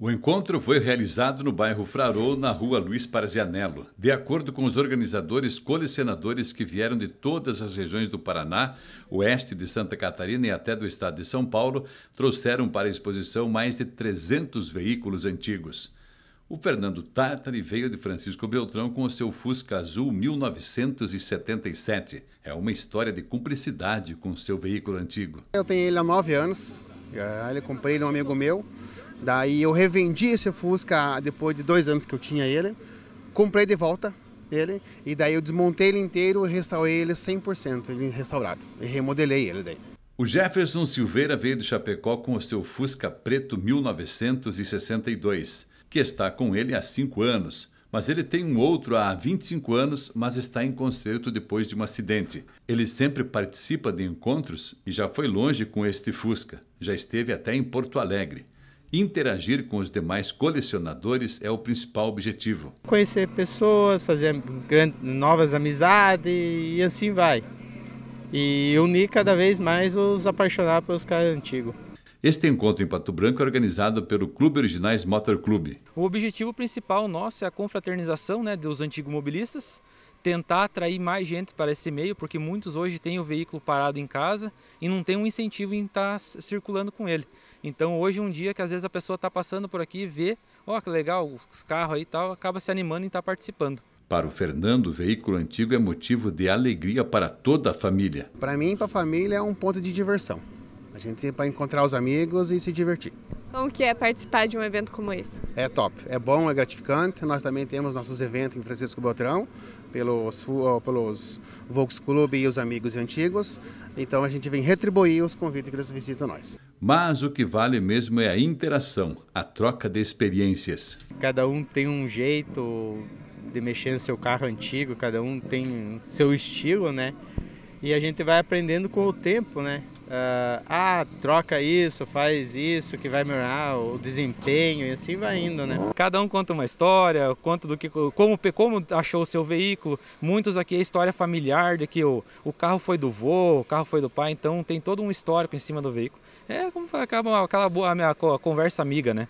O encontro foi realizado no bairro Frarô, na rua Luiz Parzianello. De acordo com os organizadores, colecionadores que vieram de todas as regiões do Paraná, oeste de Santa Catarina e até do estado de São Paulo, trouxeram para a exposição mais de 300 veículos antigos. O Fernando Tartari veio de Francisco Beltrão com o seu Fusca Azul 1977. É uma história de cumplicidade com seu veículo antigo. Eu tenho ele há nove anos, ah, ele comprei de um amigo meu. Daí eu revendi esse Fusca depois de dois anos que eu tinha ele, comprei de volta ele e daí eu desmontei ele inteiro e restaurei ele 100%, ele restaurado, e remodelei ele daí. O Jefferson Silveira veio de Chapecó com o seu Fusca Preto 1962, que está com ele há cinco anos. Mas ele tem um outro há 25 anos, mas está em concerto depois de um acidente. Ele sempre participa de encontros e já foi longe com este Fusca. Já esteve até em Porto Alegre interagir com os demais colecionadores é o principal objetivo. Conhecer pessoas, fazer grandes, novas amizades e assim vai. E unir cada vez mais os apaixonados pelos caras antigos. Este encontro em Pato Branco é organizado pelo Clube Originais Motor Clube. O objetivo principal nosso é a confraternização né, dos antigos mobilistas, tentar atrair mais gente para esse meio, porque muitos hoje têm o veículo parado em casa e não tem um incentivo em estar tá circulando com ele. Então hoje é um dia que às vezes a pessoa está passando por aqui e vê, ó oh, que legal, os carros aí e tal, acaba se animando em estar tá participando. Para o Fernando, o veículo antigo é motivo de alegria para toda a família. Para mim, para a família, é um ponto de diversão. A gente tem para encontrar os amigos e se divertir. Como que é participar de um evento como esse? É top, é bom, é gratificante. Nós também temos nossos eventos em Francisco Beltrão, pelos, pelos Volks Club e os amigos antigos. Então a gente vem retribuir os convites que eles visitam nós. Mas o que vale mesmo é a interação, a troca de experiências. Cada um tem um jeito de mexer no seu carro antigo, cada um tem seu estilo, né? E a gente vai aprendendo com o tempo, né? Uh, ah, troca isso, faz isso, que vai melhorar o desempenho e assim vai indo, né? Cada um conta uma história, conta do que, como, como achou o seu veículo. Muitos aqui é história familiar de que o, o carro foi do vô, o carro foi do pai, então tem todo um histórico em cima do veículo. É como acaba aquela boa a minha conversa amiga, né?